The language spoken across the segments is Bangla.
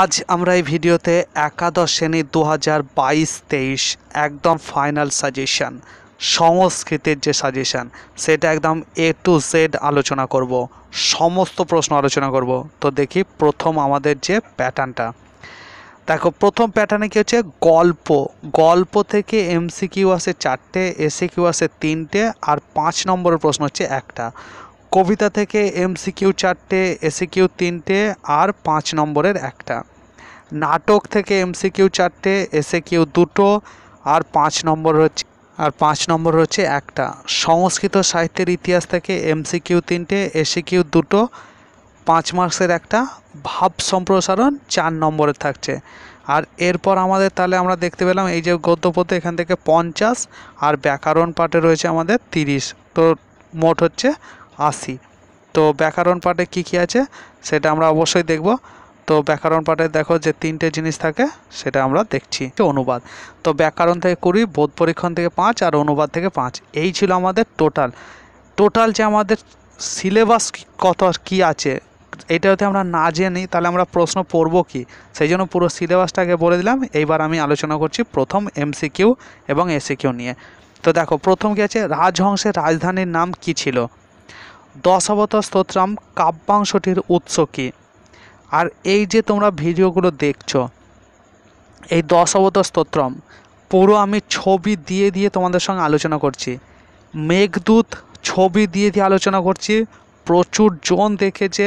আজ আমরা এই ভিডিওতে একাদশ শ্রেণী দু হাজার বাইশ তেইশ একদম ফাইনাল সাজেশান সংস্কৃতের যে সাজেশান সেটা একদম এ টু জেড আলোচনা করব সমস্ত প্রশ্ন আলোচনা করব তো দেখি প্রথম আমাদের যে প্যাটার্নটা দেখো প্রথম প্যাটার্নে কী হচ্ছে গল্প গল্প থেকে এমসি কিউ আসে চারটে এসি কিউ আসে তিনটে আর পাঁচ নম্বরের প্রশ্ন হচ্ছে একটা কবিতা থেকে এমসিকিউ চারটে এসিকিউ তিনটে আর পাঁচ নম্বরের একটা নাটক থেকে এমসিকিউ চারটে এসিকিউ দুটো আর পাঁচ নম্বর হচ্ছে আর পাঁচ নম্বর হচ্ছে একটা সংস্কৃত সাহিত্যের ইতিহাস থেকে এমসিকিউ তিনটে এসিকিউ দুটো পাঁচ মার্কসের একটা ভাব সম্প্রসারণ চার নম্বরে থাকছে আর এরপর আমাদের তাহলে আমরা দেখতে পেলাম এই যে গদ্যপথে এখান থেকে পঞ্চাশ আর ব্যাকরণ পাঠে রয়েছে আমাদের তিরিশ তো মোট হচ্ছে আসি তো ব্যাকরণ পাঠে কি কি আছে সেটা আমরা অবশ্যই দেখব তো ব্যাকরণ পাঠে দেখো যে তিনটে জিনিস থাকে সেটা আমরা দেখছি অনুবাদ তো ব্যাকরণ থেকে কুড়ি বোধ পরীক্ষণ থেকে পাঁচ আর অনুবাদ থেকে পাঁচ এই ছিল আমাদের টোটাল টোটাল যে আমাদের সিলেবাস কত কি আছে এটা যদি আমরা না জেনি তাহলে আমরা প্রশ্ন পড়ব কি সেই জন্য পুরো সিলেবাসটাকে বলে দিলাম এইবার আমি আলোচনা করছি প্রথম এমসিকিউ এবং এসিকিউ নিয়ে তো দেখো প্রথম কী আছে রাজহংসের রাজধানীর নাম কি ছিল দশাবতার স্তোত্রাম কাব্যাংশটির উৎস কী আর এই যে তোমরা ভিডিওগুলো দেখছো এই দশাবতার স্তোত্রম পুরো আমি ছবি দিয়ে দিয়ে তোমাদের সঙ্গে আলোচনা করছি মেঘদূত ছবি দিয়ে দিয়ে আলোচনা করছি প্রচুর জন দেখেছে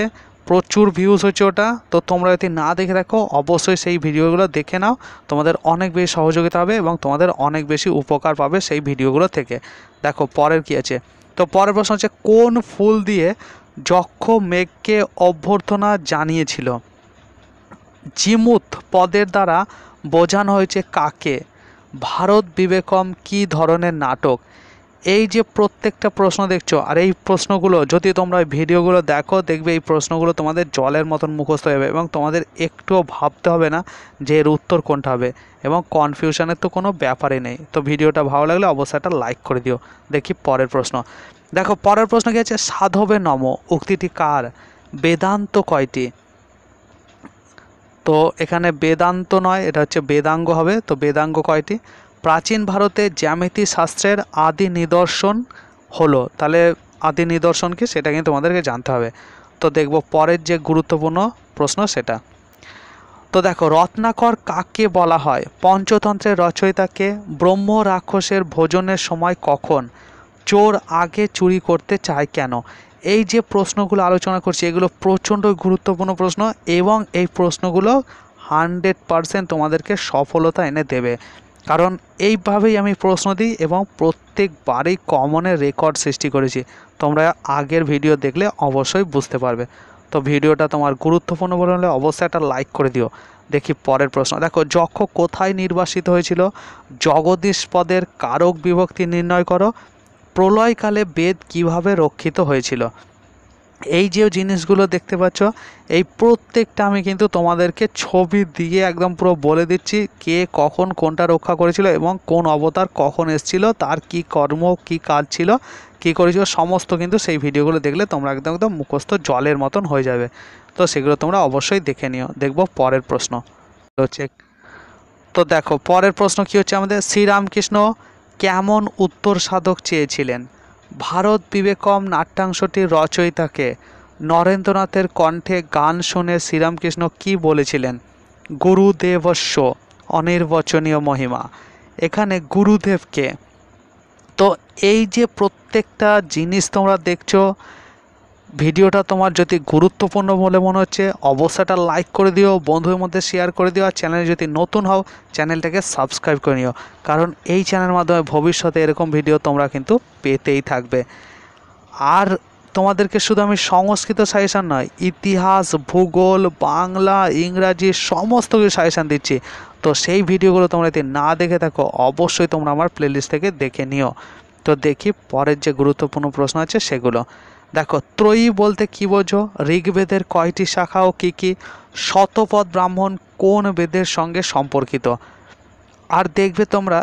প্রচুর ভিউজ হচ্ছে ওটা তো তোমরা যদি না দেখে দেখো অবশ্যই সেই ভিডিওগুলো দেখে নাও তোমাদের অনেক বেশি সহযোগিতা হবে এবং তোমাদের অনেক বেশি উপকার পাবে সেই ভিডিওগুলো থেকে দেখো পরের কী আছে তো পরের প্রশ্ন হচ্ছে কোন ফুল দিয়ে যক্ষ মেঘকে অভ্যর্থনা জানিয়েছিল জিমুত পদের দ্বারা বোঝানো হয়েছে কাকে ভারত বিবেকম কি ধরনের নাটক এই যে প্রত্যেকটা প্রশ্ন দেখছো আর এই প্রশ্নগুলো যদি তোমরা ভিডিওগুলো দেখো দেখবে এই প্রশ্নগুলো তোমাদের জলের মতন মুখস্থ হবে এবং তোমাদের একটুও ভাবতে হবে না যে এর উত্তর কোনটা হবে এবং কনফিউশনের তো কোনো ব্যাপারই নেই তো ভিডিওটা ভালো লাগলে অবশ্যই একটা লাইক করে দিও দেখি পরের প্রশ্ন দেখো পরের প্রশ্ন কী আছে সাধবে নম উক্তিটি কার বেদান্ত কয়টি তো এখানে বেদান্ত নয় এটা হচ্ছে বেদাঙ্গ হবে তো বেদাঙ্গ কয়টি প্রাচীন ভারতে জ্যামিতি শাস্ত্রের আদি নিদর্শন হলো তাহলে আদি নিদর্শন কি সেটা কিন্তু আমাদেরকে জানতে হবে তো দেখব পরের যে গুরুত্বপূর্ণ প্রশ্ন সেটা তো দেখো রত্নাকর কাকে বলা হয় পঞ্চতন্ত্রের রচয়িতাকে ব্রহ্ম রাক্ষসের ভোজনের সময় কখন চোর আগে চুরি করতে চায় কেন এই যে প্রশ্নগুলো আলোচনা করছি এগুলো প্রচণ্ড গুরুত্বপূর্ণ প্রশ্ন এবং এই প্রশ্নগুলো হান্ড্রেড পারসেন্ট তোমাদেরকে সফলতা এনে দেবে কারণ এইভাবেই আমি প্রশ্ন দিই এবং প্রত্যেকবারই কমনের রেকর্ড সৃষ্টি করেছি তোমরা আগের ভিডিও দেখলে অবশ্যই বুঝতে পারবে তো ভিডিওটা তোমার গুরুত্বপূর্ণ বলে হলে অবশ্যই একটা লাইক করে দিও দেখি পরের প্রশ্ন দেখো যক্ষ কোথায় নির্বাসিত হয়েছিল জগদীশ পদের কারক বিভক্তি নির্ণয় করো প্রলয়কালে বেদ কিভাবে রক্ষিত হয়েছিল এই যে জিনিসগুলো দেখতে পাচ্ছ এই প্রত্যেকটা আমি কিন্তু তোমাদেরকে ছবি দিয়ে একদম পুরো বলে দিচ্ছি কে কখন কোনটা রক্ষা করেছিল এবং কোন অবতার কখন এসেছিল তার কি কর্ম কি কাজ ছিল কি করেছিল সমস্ত কিন্তু সেই ভিডিওগুলো দেখলে তোমরা একদম একদম মুখস্থ জলের মতন হয়ে যাবে তো সেগুলো তোমরা অবশ্যই দেখে নিও দেখব পরের প্রশ্ন হচ্ছে তো দেখো পরের প্রশ্ন কি হচ্ছে আমাদের শ্রীরামকৃষ্ণ কেমন উত্তর সাধক চেয়েছিলেন ভারত বিবেকম নাট্যাংশটির রচয়িতাকে নরেন্দ্রনাথের কণ্ঠে গান শুনে শ্রীরামকৃষ্ণ কি বলেছিলেন গুরুদেবস্ব অনির্বচনীয় মহিমা এখানে গুরুদেবকে তো এই যে প্রত্যেকটা জিনিস তোমরা দেখছো ভিডিওটা তোমার যদি গুরুত্বপূর্ণ বলে মনে হচ্ছে অবশ্যটা লাইক করে দিও বন্ধুর মধ্যে শেয়ার করে দিও আর চ্যানেলে যদি নতুন হও চ্যানেলটাকে সাবস্ক্রাইব করে নিও কারণ এই চ্যানেলের মাধ্যমে ভবিষ্যতে এরকম ভিডিও তোমরা কিন্তু পেতেই থাকবে আর তোমাদেরকে শুধু আমি সংস্কৃত সাজেশান নয় ইতিহাস ভূগোল বাংলা ইংরাজি সমস্ত কিছু সাজেশান দিচ্ছি তো সেই ভিডিওগুলো তোমরা যদি না দেখে থাকো অবশ্যই তোমরা আমার প্লেলিস্ট থেকে দেখে নিও তো দেখি পরের যে গুরুত্বপূর্ণ প্রশ্ন আছে সেগুলো দেখো ত্রয়ী বলতে কি বোঝো ঋগ্বেদের কয়টি শাখা ও কী কী শতপথ ব্রাহ্মণ কোন বেদের সঙ্গে সম্পর্কিত আর দেখবে তোমরা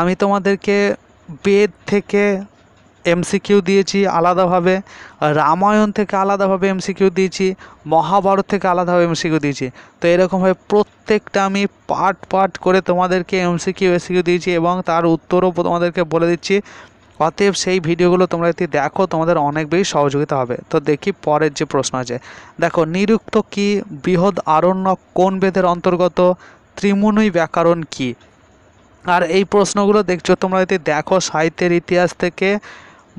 আমি তোমাদেরকে বেদ থেকে এমসিকিউ দিয়েছি আলাদাভাবে রামায়ণ থেকে আলাদাভাবে এমসিকিউ দিয়েছি মহাভারত থেকে আলাদাভাবে এমসিকিউ দিয়েছি তো এরকমভাবে প্রত্যেকটা আমি পার্ট পার্ট করে তোমাদেরকে এমসিকিউ এসিকিউ দিয়েছি এবং তার উত্তরও তোমাদেরকে বলে দিচ্ছি অতএব সেই ভিডিওগুলো তোমরা যদি দেখো তোমাদের অনেক বেশি সহযোগিতা হবে তো দেখি পরের যে প্রশ্ন আছে দেখো নিরুক্ত কি বৃহৎ আরণ্য কোন বেদের অন্তর্গত ত্রিমুনই ব্যাকরণ কি আর এই প্রশ্নগুলো দেখছো তোমরা যদি দেখো সাহিত্যের ইতিহাস থেকে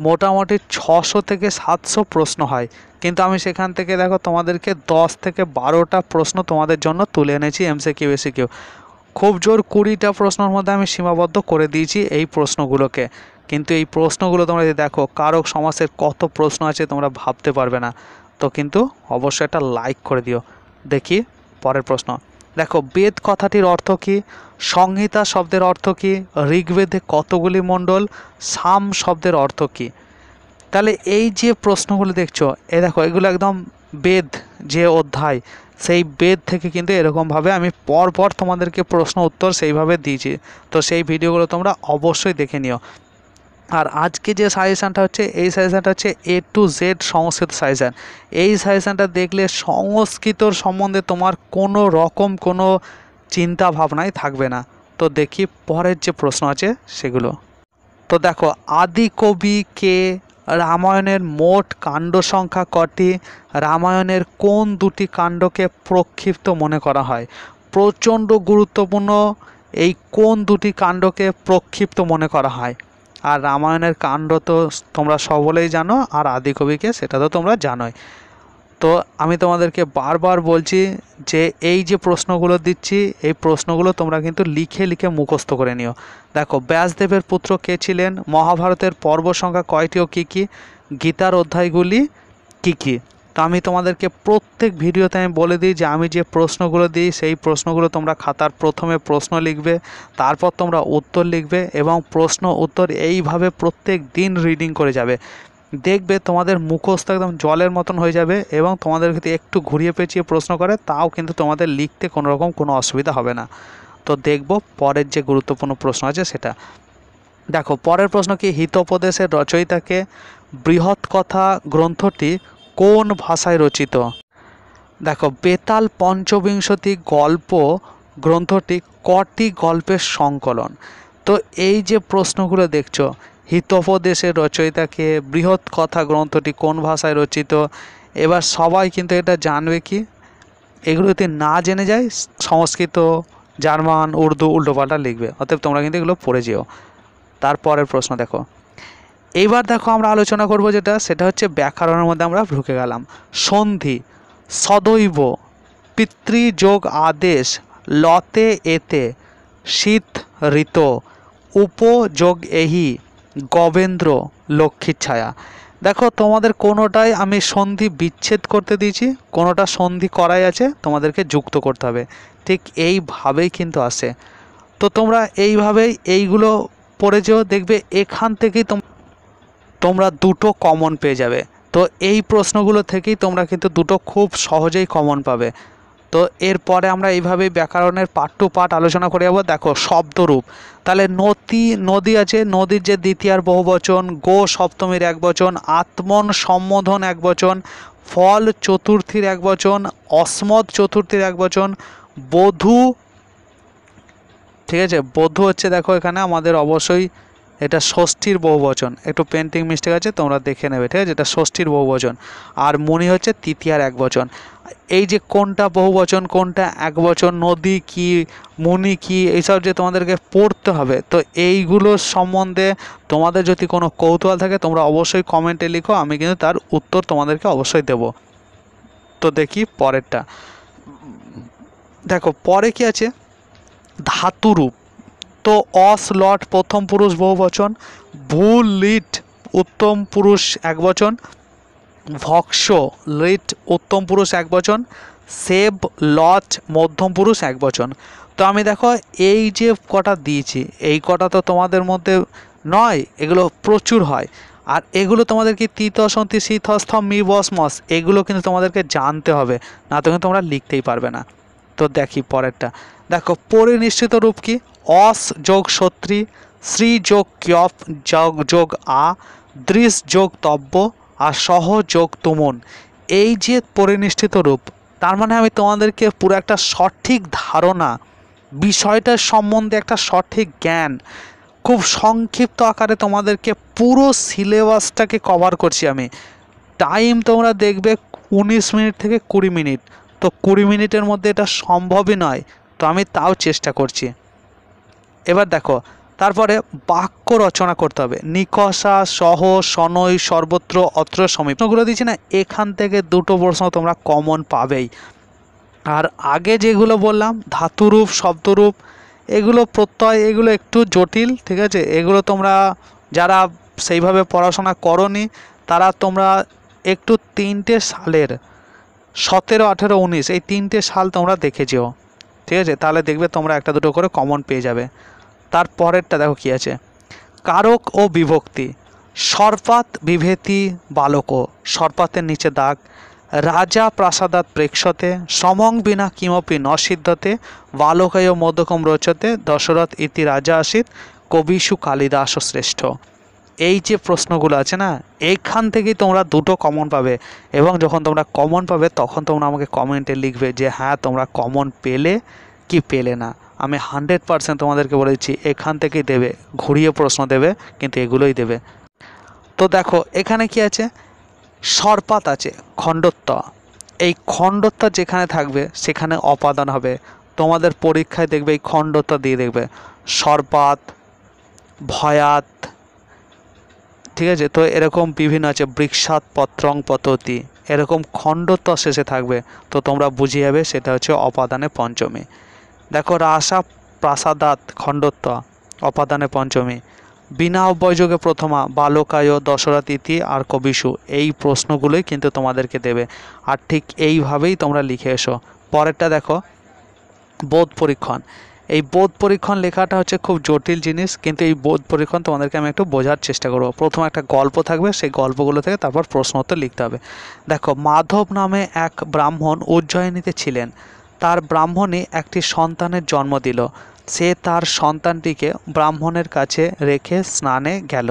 মোটামুটি ছশো থেকে সাতশো প্রশ্ন হয় কিন্তু আমি সেখান থেকে দেখো তোমাদেরকে দশ থেকে বারোটা প্রশ্ন তোমাদের জন্য তুলে এনেছি এমসে কিউ এসে কিউ খুব জোর কুড়িটা প্রশ্নের মধ্যে আমি সীমাবদ্ধ করে দিয়েছি এই প্রশ্নগুলোকে কিন্তু এই প্রশ্নগুলো তোমরা যদি দেখো কারক সমাসের কত প্রশ্ন আছে তোমরা ভাবতে পারবে না তো কিন্তু অবশ্যই একটা লাইক করে দিও দেখি পরের প্রশ্ন দেখো বেদ কথাটির অর্থ কী সংহিতা শব্দের অর্থ কী ঋগ্বেদে কতগুলি মণ্ডল সাম শব্দের অর্থ কী তাহলে এই যে প্রশ্নগুলো দেখছো এ দেখো এগুলো একদম বেদ যে অধ্যায় সেই বেদ থেকে কিন্তু এরকমভাবে আমি পরপর তোমাদেরকে প্রশ্ন উত্তর সেইভাবে দিয়েছি তো সেই ভিডিওগুলো তোমরা অবশ্যই দেখে নিও আর আজকে যে সাজেশানটা হচ্ছে এই সাজেশানটা হচ্ছে A to Z Sanskrit suggestion এই সাজেশানটা দেখলে সংস্কৃতর সম্বন্ধে তোমার কোনো রকম কোনো চিন্তা ভাবনাই থাকবে না তো দেখি পরের যে প্রশ্ন আছে সেগুলো তো দেখো আদি কবি কে রামায়ণের মোট কাণ্ড সংখ্যা কটি রামায়ণের কোন দুটি কাণ্ডকে প্রক্ষিপ্ত মনে করা হয় প্রচণ্ড গুরুত্বপূর্ণ এই কোন দুটি কাণ্ডকে প্রক্ষিপ্ত মনে করা হয় আর রামায়ণের কাণ্ড তো তোমরা সবলেই জানো আর আদিকবিকে সেটা তো তোমরা জানোই তো আমি তোমাদেরকে বারবার বলছি যে এই যে প্রশ্নগুলো দিচ্ছি এই প্রশ্নগুলো তোমরা কিন্তু লিখে লিখে মুখস্থ করে নিও দেখো ব্যাসদেবের পুত্র কে ছিলেন মহাভারতের পর্ব সংখ্যা কয়টি ও কী কী গীতার অধ্যায়গুলি কী কী তো আমি তোমাদেরকে প্রত্যেক ভিডিওতে আমি বলে দিই যে আমি যে প্রশ্নগুলো দিই সেই প্রশ্নগুলো তোমরা খাতার প্রথমে প্রশ্ন লিখবে তারপর তোমরা উত্তর লিখবে এবং প্রশ্ন উত্তর এইভাবে প্রত্যেক দিন রিডিং করে যাবে দেখবে তোমাদের মুখস্থ একদম জলের মতন হয়ে যাবে এবং তোমাদের যদি একটু ঘুরিয়ে পেঁচিয়ে প্রশ্ন করে তাও কিন্তু তোমাদের লিখতে কোনো রকম কোনো অসুবিধা হবে না তো দেখব পরের যে গুরুত্বপূর্ণ প্রশ্ন আছে সেটা দেখো পরের প্রশ্ন কি হিতোপদেশের রচয়িতাকে বৃহৎ কথা গ্রন্থটি কোন ভাষায় রচিত দেখো বেতাল পঞ্চবিংশতি গল্প গ্রন্থটি কটি গল্পের সংকলন তো এই যে প্রশ্নগুলো দেখছো হিতোপদেশের রচয়িতাকে বৃহৎ কথা গ্রন্থটি কোন ভাষায় রচিত এবার সবাই কিন্তু এটা জানবে কি এগুলো যদি না জেনে যায় সংস্কৃত জার্মান উর্দু উল্টোপাল্টা লিখবে অতএব তোমরা কিন্তু এগুলো পড়ে যেও তারপরের প্রশ্ন দেখো এইবার দেখো আমরা আলোচনা করব যেটা সেটা হচ্ছে ব্যাকরণের মধ্যে আমরা ঢুকে গেলাম সন্ধি সদৈব পিতৃযোগ আদেশ লতে এতে শীত ঋত উপযোগ এহি গবেন্দ্র লক্ষ্মীর ছায়া দেখো তোমাদের কোনোটাই আমি সন্ধি বিচ্ছেদ করতে দিয়েছি কোনোটা সন্ধি করাই আছে তোমাদেরকে যুক্ত করতে হবে ঠিক এইভাবেই কিন্তু আসে তো তোমরা এইভাবেই এইগুলো পড়ে যেও দেখবে এখান থেকেই তোমরা তোমরা দুটো কমন পেয়ে যাবে তো এই প্রশ্নগুলো থেকেই তোমরা কিন্তু দুটো খুব সহজেই কমন পাবে তো এরপরে আমরা এইভাবেই ব্যাকরণের পার্ট টু পার্ট আলোচনা করে যাবো দেখো শব্দরূপ তাহলে নদী নদী আছে নদীর যে দ্বিতীয়ার বহুবচন গো সপ্তমীর এক বচন আত্মন সম্বোধন এক বচন ফল চতুর্থীর এক বচন অস্মদ চতুর্থীর এক বচন বধূ ঠিক আছে বধূ হচ্ছে দেখো এখানে আমাদের অবশ্যই এটা ষষ্ঠীর বহুবচন একটু পেন্টিং মিস্টেক আছে তোমরা দেখে নেবে ঠিক আছে এটা ষষ্ঠীর বহুবচন আর মনি হচ্ছে তৃতীয়ার এক বচন এই যে কোনটা বহুবচন কোনটা এক বচন নদী কি মুনি কি এইসব যে তোমাদেরকে পড়তে হবে তো এইগুলো সম্বন্ধে তোমাদের যদি কোনো কৌতূহল থাকে তোমরা অবশ্যই কমেন্টে লিখো আমি কিন্তু তার উত্তর তোমাদেরকে অবশ্যই দেব তো দেখি পরেরটা দেখো পরে কি আছে ধাতুরূপ তো অস লট প্রথম পুরুষ বহুবচন লিট উত্তম পুরুষ এক বচন ভক্স লিট উত্তম পুরুষ এক বচন সেব লট মধ্যম পুরুষ এক বচন তো আমি দেখো এই যে কটা দিয়েছি এই কটা তো তোমাদের মধ্যে নয় এগুলো প্রচুর হয় আর এগুলো তোমাদেরকে তিতসন্তি শীতস্থ মি বসমস এগুলো কিন্তু তোমাদেরকে জানতে হবে না তো কিন্তু তোমরা লিখতেই পারবে না তো দেখি পরেরটা দেখো পরিনিশ্চিত রূপ কি অস যোগ সত্রি শ্রী যোগ কিয়প যোগ যোগ আ দৃশ যোগ তব্য আর সহ যোগ তুমন এই যে পরিনিষ্ঠিত রূপ তার মানে আমি তোমাদেরকে পুরো একটা সঠিক ধারণা বিষয়টার সম্বন্ধে একটা সঠিক জ্ঞান খুব সংক্ষিপ্ত আকারে তোমাদেরকে পুরো সিলেবাসটাকে কভার করছি আমি টাইম তোমরা দেখবে উনিশ মিনিট থেকে কুড়ি মিনিট তো কুড়ি মিনিটের মধ্যে এটা সম্ভবই নয় তো আমি তাও চেষ্টা করছি এবার দেখো তারপরে বাক্য রচনা করতে হবে নিকষা সহ সনই সর্বত্র অত্র সমীপ প্রশ্নগুলো দিচ্ছি না এখান থেকে দুটো প্রশ্ন তোমরা কমন পাবেই আর আগে যেগুলো বললাম ধাতুরূপ শব্দরূপ এগুলো প্রত্যয় এগুলো একটু জটিল ঠিক আছে এগুলো তোমরা যারা সেইভাবে পড়াশোনা করনি তারা তোমরা একটু তিনটে সালের সতেরো আঠেরো উনিশ এই তিনটে সাল তোমরা দেখেছো ঠিক আছে তাহলে দেখবে তোমরা একটা দুটো করে কমন পেয়ে যাবে তার পরেরটা দেখো কী আছে কারক ও বিভক্তি সর্পাত বিভেতি বালক সর্পাতের নিচে দাগ রাজা প্রাসাদাত প্রেক্ষতে সমং বিনা কিমপি নসিদ্ধতে সিদ্ধতে বালকায় মধ্যকম রচতে দশরথ ইতি রাজা আসিত কবিষু কালিদাস শ্রেষ্ঠ এই যে প্রশ্নগুলো আছে না এইখান থেকেই তোমরা দুটো কমন পাবে এবং যখন তোমরা কমন পাবে তখন তোমরা আমাকে কমেন্টে লিখবে যে হ্যাঁ তোমরা কমন পেলে কি পেলে না আমি হান্ড্রেড পারসেন্ট তোমাদেরকে বলে দিচ্ছি এখান থেকেই দেবে ঘুরিয়ে প্রশ্ন দেবে কিন্তু এগুলোই দেবে তো দেখো এখানে কি আছে সরপাত আছে খণ্ডত্ব এই খণ্ডত্ব যেখানে থাকবে সেখানে অপাদান হবে তোমাদের পরীক্ষায় দেখবে এই খণ্ডত্ব দিয়ে দেখবে সরপাত ভয়াত ঠিক আছে তো এরকম বিভিন্ন আছে বৃক্ষাত পত্রং পদ্ধতি এরকম খণ্ডত্ব শেষে থাকবে তো তোমরা বুঝিয়ে যাবে সেটা হচ্ছে অপাদানে পঞ্চমী দেখো রাসা প্রাসাদাত খণ্ডত্ব অপাদানে পঞ্চমী বিনা অব্যযোগে প্রথমা বালকায় দশরা তিথি আর কবিশু এই প্রশ্নগুলোই কিন্তু তোমাদেরকে দেবে আর ঠিক এইভাবেই তোমরা লিখে এসো পরেরটা দেখো বোধ পরীক্ষণ এই বোধ পরীক্ষণ লেখাটা হচ্ছে খুব জটিল জিনিস কিন্তু এই বোধ পরীক্ষণ তোমাদেরকে আমি একটু বোঝার চেষ্টা করব প্রথম একটা গল্প থাকবে সেই গল্পগুলো থেকে তারপর প্রশ্ন উত্তর লিখতে হবে দেখো মাধব নামে এক ব্রাহ্মণ উজ্জয়িনীতে ছিলেন তার ব্রাহ্মণী একটি সন্তানের জন্ম দিল সে তার সন্তানটিকে ব্রাহ্মণের কাছে রেখে স্নানে গেল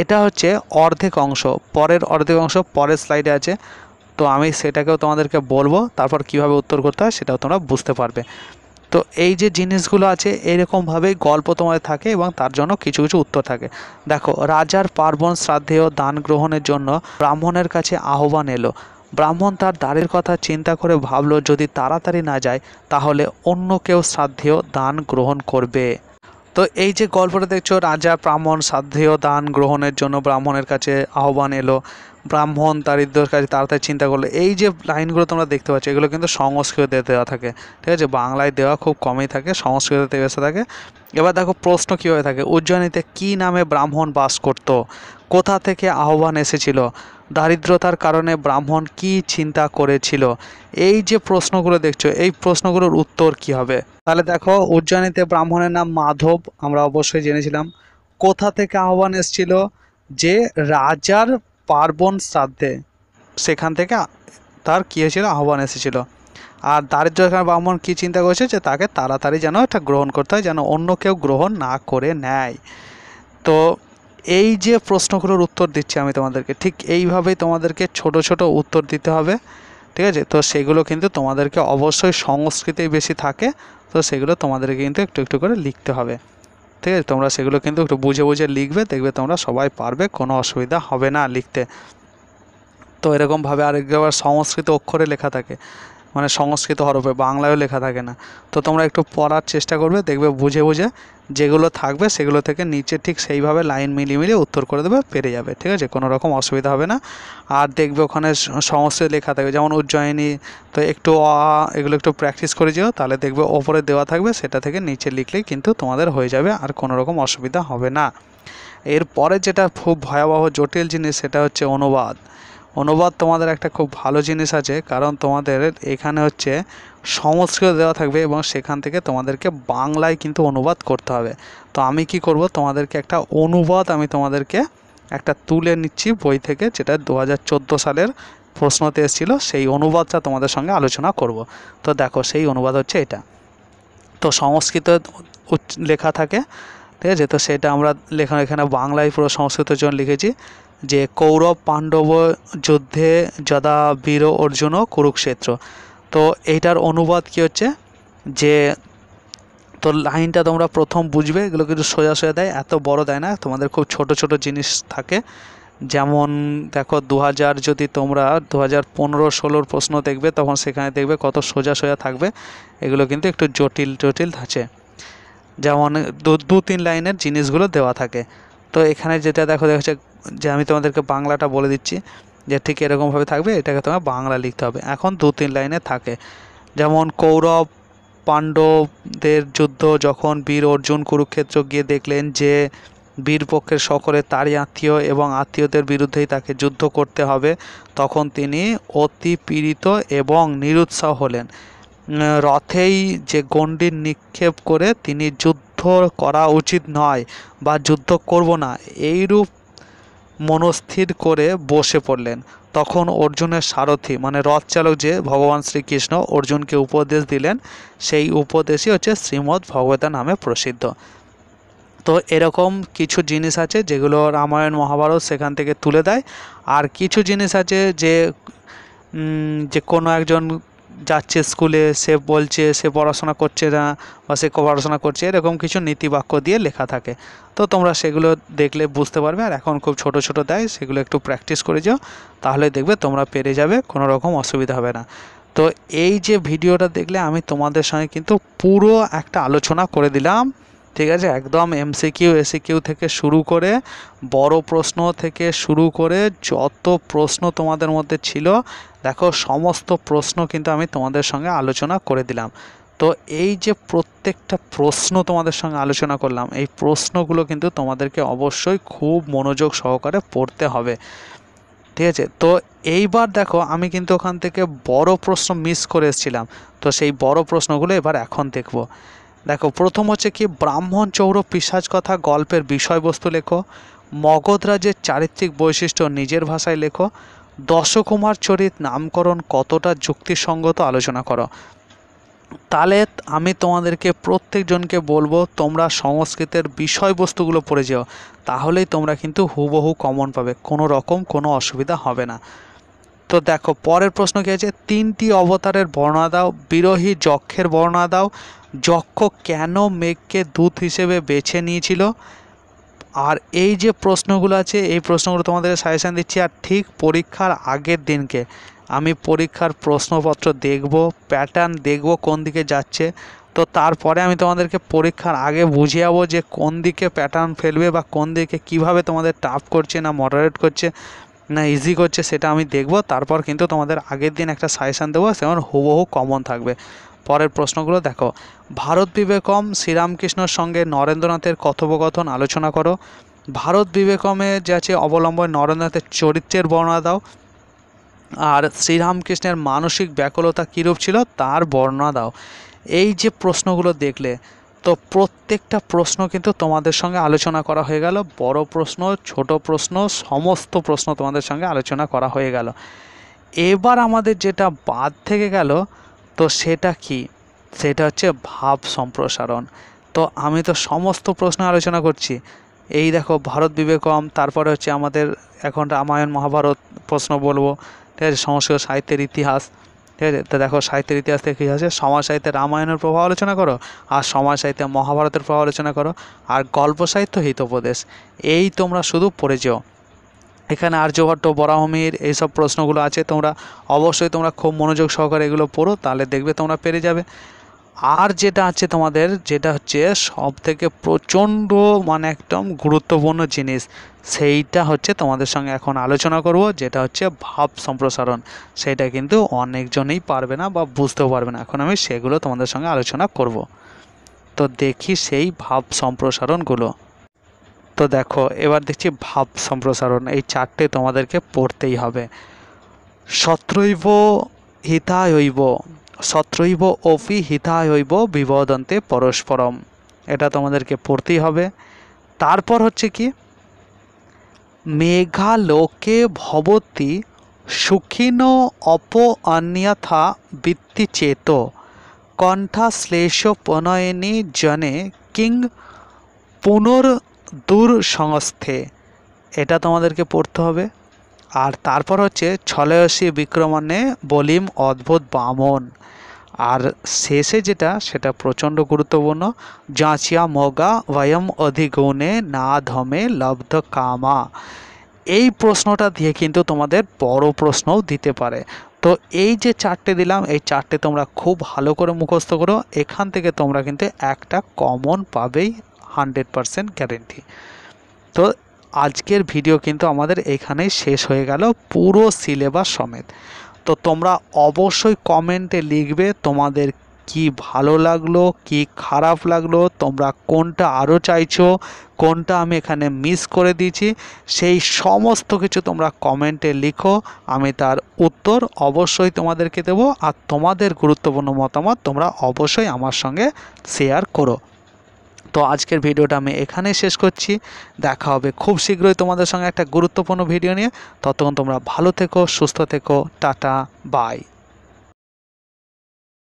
এটা হচ্ছে অর্ধেক অংশ পরের অর্ধেক অংশ পরের স্লাইডে আছে তো আমি সেটাকেও তোমাদেরকে বলবো তারপর কিভাবে উত্তর করতে হয় সেটাও তোমরা বুঝতে পারবে তো এই যে জিনিসগুলো আছে এরকমভাবেই গল্প তোমাদের থাকে এবং তার জন্য কিছু কিছু উত্তর থাকে দেখো রাজার পার্বণ শ্রাদ্ধেয় দান গ্রহণের জন্য ব্রাহ্মণের কাছে আহ্বান এলো ব্রাহ্মণ তার দ্বারের কথা চিন্তা করে ভাবল যদি তাড়াতাড়ি না যায় তাহলে অন্য কেউ শ্রাদ্ধেয় দান গ্রহণ করবে তো এই যে গল্পটা দেখছো রাজা ব্রাহ্মণ শ্রাদ্ধেয় দান গ্রহণের জন্য ব্রাহ্মণের কাছে আহ্বান এলো ব্রাহ্মণ দারিদ্রের কাছে তাড়াতাড়ি চিন্তা করলো এই যে লাইনগুলো তোমরা দেখতে পাচ্ছ এগুলো কিন্তু সংস্কৃতে দেওয়া থাকে ঠিক আছে বাংলায় দেওয়া খুব কমই থাকে সংস্কৃতে বেশি থাকে এবার দেখো প্রশ্ন কীভাবে থাকে উজ্জয়নীতে কি নামে ব্রাহ্মণ বাস করত কোথা থেকে আহ্বান এসেছিল দারিদ্রতার কারণে ব্রাহ্মণ কি চিন্তা করেছিল এই যে প্রশ্নগুলো দেখছো এই প্রশ্নগুলোর উত্তর কি হবে তাহলে দেখো উজ্জয়নীতে ব্রাহ্মণের নাম মাধব আমরা অবশ্যই জেনেছিলাম কোথা থেকে আহ্বান এসেছিল যে রাজার পার্বণ শ্রাদ্ধে সেখান থেকে তার কী হয়েছিল আহ্বান এসেছিল আর দারিদ্র ব্রাহ্মণ কী চিন্তা করেছে যে তাকে তাড়াতাড়ি যেন এটা গ্রহণ করতে হয় যেন অন্য কেউ গ্রহণ না করে নেয় তো এই যে প্রশ্নগুলোর উত্তর দিচ্ছি আমি তোমাদেরকে ঠিক এইভাবেই তোমাদেরকে ছোট ছোট উত্তর দিতে হবে ঠিক আছে তো সেগুলো কিন্তু তোমাদেরকে অবশ্যই সংস্কৃতেই বেশি থাকে তো সেগুলো তোমাদেরকে কিন্তু একটু একটু করে লিখতে হবে ঠিক আছে তোমরা সেগুলো কিন্তু একটু বুঝে বুঝে লিখবে দেখবে তোমরা সবাই পারবে কোনো অসুবিধা হবে না লিখতে তো এরকমভাবে আরেকবার সংস্কৃত অক্ষরে লেখা থাকে মানে সংস্কৃত হরফে বাংলায়ও লেখা থাকে না তো তোমরা একটু পড়ার চেষ্টা করবে দেখবে বুঝে বুঝে যেগুলো থাকবে সেগুলো থেকে নিচে ঠিক সেইভাবে লাইন মিলিয়ে মিলিয়ে উত্তর করে দেবে পেরে যাবে ঠিক আছে কোনো রকম অসুবিধা হবে না আর দেখবে ওখানে সংস্কৃত লেখা থাকবে যেমন উজ্জয়িনী তো একটু অ এগুলো একটু প্র্যাকটিস করে যেও তাহলে দেখবে ওপরে দেওয়া থাকবে সেটা থেকে নিচে লিখলেই কিন্তু তোমাদের হয়ে যাবে আর কোনো রকম অসুবিধা হবে না এরপরে যেটা খুব ভয়াবহ জটিল জিনিস সেটা হচ্ছে অনুবাদ অনুবাদ তোমাদের একটা খুব ভালো জিনিস আছে কারণ তোমাদের এখানে হচ্ছে সংস্কৃত দেওয়া থাকবে এবং সেখান থেকে তোমাদেরকে বাংলায় কিন্তু অনুবাদ করতে হবে তো আমি কি করব তোমাদেরকে একটা অনুবাদ আমি তোমাদেরকে একটা তুলে নিচ্ছি বই থেকে যেটা দু হাজার সালের প্রশ্নতে এসেছিল সেই অনুবাদটা তোমাদের সঙ্গে আলোচনা করব তো দেখো সেই অনুবাদ হচ্ছে এটা তো সংস্কৃত লেখা থাকে ঠিক আছে তো সেটা আমরা লেখা এখানে বাংলায় পুরো সংস্কৃতের জন্য লিখেছি যে কৌরব পাণ্ডব যুদ্ধে যদা বীর অর্জুন কুরুক্ষেত্র তো এইটার অনুবাদ কি হচ্ছে যে তো লাইনটা তোমরা প্রথম বুঝবে এগুলো কিন্তু সোজা সোজা দেয় এত বড় দেয় না তোমাদের খুব ছোট ছোট জিনিস থাকে যেমন দেখো দু যদি তোমরা দু হাজার পনেরো ষোলোর প্রশ্ন দেখবে তখন সেখানে দেখবে কত সোজা সোজা থাকবে এগুলো কিন্তু একটু জটিল জটিল আছে যেমন দু তিন লাইনের জিনিসগুলো দেওয়া থাকে তো এখানে যেটা দেখো দেখা যে আমি তোমাদেরকে বাংলাটা বলে দিচ্ছি যে ঠিক এরকমভাবে থাকবে এটাকে তোমার বাংলা লিখতে হবে এখন দু তিন লাইনে থাকে যেমন কৌরব পাণ্ডবদের যুদ্ধ যখন বীর অর্জুন কুরুক্ষেত্র গিয়ে দেখলেন যে বীরপক্ষের সকলে তারই আত্মীয় এবং আত্মীয়দের বিরুদ্ধেই তাকে যুদ্ধ করতে হবে তখন তিনি অতি পীড়িত এবং নিরুৎসাহ হলেন রথেই যে গণ্ডি নিক্ষেপ করে তিনি যুদ্ধ করা উচিত নয় বা যুদ্ধ করব না এইরূপ মনস্থির করে বসে পড়লেন তখন অর্জুনের সারথি মানে রথ চালক যে ভগবান শ্রীকৃষ্ণ অর্জুনকে উপদেশ দিলেন সেই উপদেশই হচ্ছে শ্রীমদ্ ভগবতা নামে প্রসিদ্ধ তো এরকম কিছু জিনিস আছে যেগুলো রামায়ণ মহাভারত সেখান থেকে তুলে দেয় আর কিছু জিনিস আছে যে যে কোনো একজন যাচ্ছে স্কুলে সে বলছে সে পড়াশোনা করছে না বা সে পড়াশোনা করছে এরকম কিছু নীতিবাক্য দিয়ে লেখা থাকে তো তোমরা সেগুলো দেখলে বুঝতে পারবে আর এখন খুব ছোট ছোট দেয় সেগুলো একটু প্র্যাকটিস করে যাও তাহলে দেখবে তোমরা পেরে যাবে কোনো রকম অসুবিধা হবে না তো এই যে ভিডিওটা দেখলে আমি তোমাদের সঙ্গে কিন্তু পুরো একটা আলোচনা করে দিলাম ঠিক আছে একদম এমসিকিউ এসিকিউ থেকে শুরু করে বড় প্রশ্ন থেকে শুরু করে যত প্রশ্ন তোমাদের মধ্যে ছিল দেখো সমস্ত প্রশ্ন কিন্তু আমি তোমাদের সঙ্গে আলোচনা করে দিলাম তো এই যে প্রত্যেকটা প্রশ্ন তোমাদের সঙ্গে আলোচনা করলাম এই প্রশ্নগুলো কিন্তু তোমাদেরকে অবশ্যই খুব মনোযোগ সহকারে পড়তে হবে ঠিক আছে তো এইবার দেখো আমি কিন্তু ওখান থেকে বড় প্রশ্ন মিস করে এসেছিলাম তো সেই বড় প্রশ্নগুলো এবার এখন দেখব দেখো প্রথম হচ্ছে কি ব্রাহ্মণ চৌর পিসাজ কথা গল্পের বিষয়বস্তু লেখো মগধরাজের চারিত্রিক বৈশিষ্ট্য নিজের ভাষায় লেখো দশকুমার চরিত নামকরণ কতটা যুক্তিসঙ্গত আলোচনা করো তাহলে আমি তোমাদেরকে প্রত্যেকজনকে বলবো তোমরা সংস্কৃতের বিষয়বস্তুগুলো পড়ে যাও তাহলেই তোমরা কিন্তু হুবহু কমন পাবে কোনো রকম কোনো অসুবিধা হবে না তো দেখো পরের প্রশ্ন কী আছে তিনটি অবতারের বর্ণনা দাও বিরোহী যক্ষের বর্ণনা দাও যক্ষ কেন মেঘকে দূত হিসেবে বেছে নিয়েছিল আর এই যে প্রশ্নগুলো আছে এই প্রশ্নগুলো তোমাদের সাজেশান দিচ্ছি আর ঠিক পরীক্ষার আগের দিনকে আমি পরীক্ষার প্রশ্নপত্র দেখব প্যাটার্ন দেখব কোন দিকে যাচ্ছে তো তারপরে আমি তোমাদেরকে পরীক্ষার আগে বুঝিয়াবো যে কোন দিকে প্যাটার্ন ফেলবে বা কোন দিকে কিভাবে তোমাদের টাফ করছে না মডারেট করছে না ইজি করছে সেটা আমি দেখব তারপর কিন্তু তোমাদের আগের দিন একটা সাজেশান দেবো সেমন হুবহু কমন থাকবে পরের প্রশ্নগুলো দেখো ভারত বিবেকম শ্রীরামকৃষ্ণর সঙ্গে নরেন্দ্রনাথের কথোপকথন আলোচনা করো ভারত বিবেকমে যে আছে অবলম্বন নরেন্দ্রনাথের চরিত্রের বর্ণনা দাও আর শ্রীরামকৃষ্ণের মানসিক ব্যাকুলতা কীরূপ ছিল তার বর্ণনা দাও এই যে প্রশ্নগুলো দেখলে তো প্রত্যেকটা প্রশ্ন কিন্তু তোমাদের সঙ্গে আলোচনা করা হয়ে গেল বড় প্রশ্ন ছোট প্রশ্ন সমস্ত প্রশ্ন তোমাদের সঙ্গে আলোচনা করা হয়ে গেল এবার আমাদের যেটা বাদ থেকে গেল তো সেটা কি সেটা হচ্ছে ভাব সম্প্রসারণ তো আমি তো সমস্ত প্রশ্ন আলোচনা করছি এই দেখো ভারত বিবেকম তারপরে হচ্ছে আমাদের এখন রামায়ণ মহাভারত প্রশ্ন বলবো ঠিক আছে সংস্কৃত সাহিত্যের ইতিহাস ঠিক আছে তো দেখো সাহিত্যের ইতিহাস থেকে কী আছে সমাজ সাহিত্যে রামায়ণের প্রভাব আলোচনা করো আর সমাজ সাহিত্যে মহাভারতের প্রভাব আলোচনা করো আর গল্প সাহিত্য হিতোপদেশ এই তোমরা শুধু পড়ে যেও এখানে আর্যভট্ট বরাহমির এইসব প্রশ্নগুলো আছে তোমরা অবশ্যই তোমরা খুব মনোযোগ সহকারে এগুলো পড়ো তাহলে দেখবে তোমরা পেরে যাবে আর যেটা আছে তোমাদের যেটা হচ্ছে সব থেকে প্রচণ্ড মানে একদম গুরুত্বপূর্ণ জিনিস সেইটা হচ্ছে তোমাদের সঙ্গে এখন আলোচনা করব যেটা হচ্ছে ভাব সম্প্রসারণ সেটা কিন্তু অনেকজনেই পারবে না বা বুঝতেও পারবে না এখন আমি সেগুলো তোমাদের সঙ্গে আলোচনা করব তো দেখি সেই ভাব সম্প্রসারণগুলো তো দেখো এবার দেখছি ভাব সম্প্রসারণ এই চারটে তোমাদেরকে পড়তেই হবে সত্রৈব হিতায়ৈব সত্রৈব অপি হিতায়ৈব বিবদন্তে পরস্পরম এটা তোমাদেরকে পড়তেই হবে তারপর হচ্ছে কি মেঘালোকে ভবতি সুখিন অপ অন্যথা বৃত্তি চেত কণ্ঠাশ্লেষ প্রণয়নী জনে কিং পুনর দূর সংস্থে এটা তোমাদেরকে পড়তে হবে আর তারপর হচ্ছে ছলয়সী বিক্রমণে বলিম অদ্ভুত বামন আর শেষে যেটা সেটা প্রচণ্ড গুরুত্বপূর্ণ যাঁচিয়া মগা ভয়ম অধিগুণে না ধমে লব্ধ কামা এই প্রশ্নটা দিয়ে কিন্তু তোমাদের বড় প্রশ্নও দিতে পারে তো এই যে চারটে দিলাম এই চারটে তোমরা খুব ভালো করে মুখস্থ করো এখান থেকে তোমরা কিন্তু একটা কমন পাবেই হান্ড্রেড পারসেন্ট গ্যারেন্টি তো আজকের ভিডিও কিন্তু আমাদের এখানেই শেষ হয়ে গেল পুরো সিলেবাস সমেত তো তোমরা অবশ্যই কমেন্টে লিখবে তোমাদের কি ভালো লাগলো কি খারাপ লাগলো তোমরা কোনটা আরও চাইছো কোনটা আমি এখানে মিস করে দিয়েছি সেই সমস্ত কিছু তোমরা কমেন্টে লিখো আমি তার উত্তর অবশ্যই তোমাদেরকে দেবো আর তোমাদের গুরুত্বপূর্ণ মতামত তোমরা অবশ্যই আমার সঙ্গে শেয়ার করো তো আজকের ভিডিওটা আমি এখানেই শেষ করছি দেখা হবে খুব শীঘ্রই তোমাদের সঙ্গে একটা গুরুত্বপূর্ণ ভিডিও নিয়ে ততক্ষণ তোমরা ভালো থেকো সুস্থ থেকো টাটা বাই